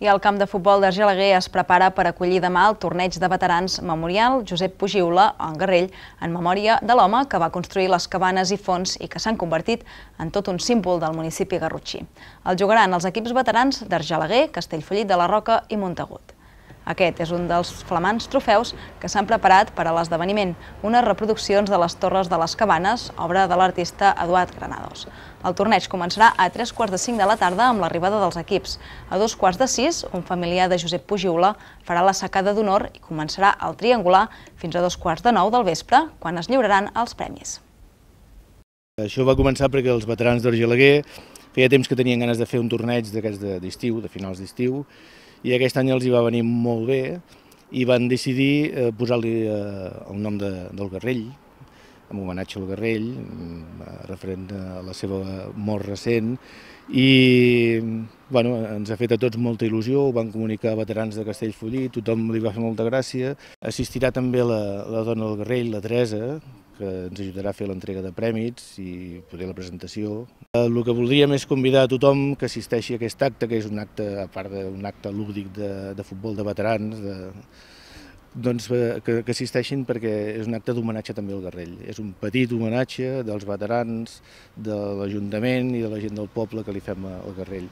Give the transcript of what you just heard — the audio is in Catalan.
I el camp de futbol d'Argelaguer es prepara per acollir demà el torneig de veterans memorial Josep Pugiula, en Garrell, en memòria de l'home que va construir les cabanes i fons i que s'han convertit en tot un símbol del municipi garrotxí. El jugaran els equips veterans d'Argelaguer, Castellfollit de la Roca i Montagut. Aquest és un dels flamants trofeus que s'han preparat per a l'esdeveniment, unes reproduccions de les Torres de les Cabanes, obra de l'artista Eduard Granados. El torneig començarà a tres quarts de cinc de la tarda amb l'arribada dels equips. A dos quarts de 6, un familiar de Josep Pugiula farà la secada d'honor i començarà el triangular fins a dos quarts de 9 del vespre, quan es lliuraran els premis. Això va començar perquè els veterans d'Argelaguer feia temps que tenien ganes de fer un torneig d'aquests d'estiu, de finals d'estiu, i aquest any els hi va venir molt bé i van decidir eh, posar-li eh, el nom de, del Garrell, en homenatge al Garrell, mm, eh, referent a la seva mort recent, i bueno, ens ha fet a tots molta il·lusió, ho van comunicar veterans de Castellfollí, tothom li va fer molta gràcia. Assistirà també la, la dona del Garrell, la Teresa, que ens ajudarà a fer l'entrega de prèmits i poder la presentació. El que voldríem és convidar a tothom que assisteixi a aquest acte, que és un acte, a part d'un acte lúdic de, de futbol de veterans, de, doncs, eh, que, que assisteixin perquè és un acte d'homenatge també al Garrell. És un petit homenatge dels veterans, de l'Ajuntament i de la gent del poble que li fem al Garrell.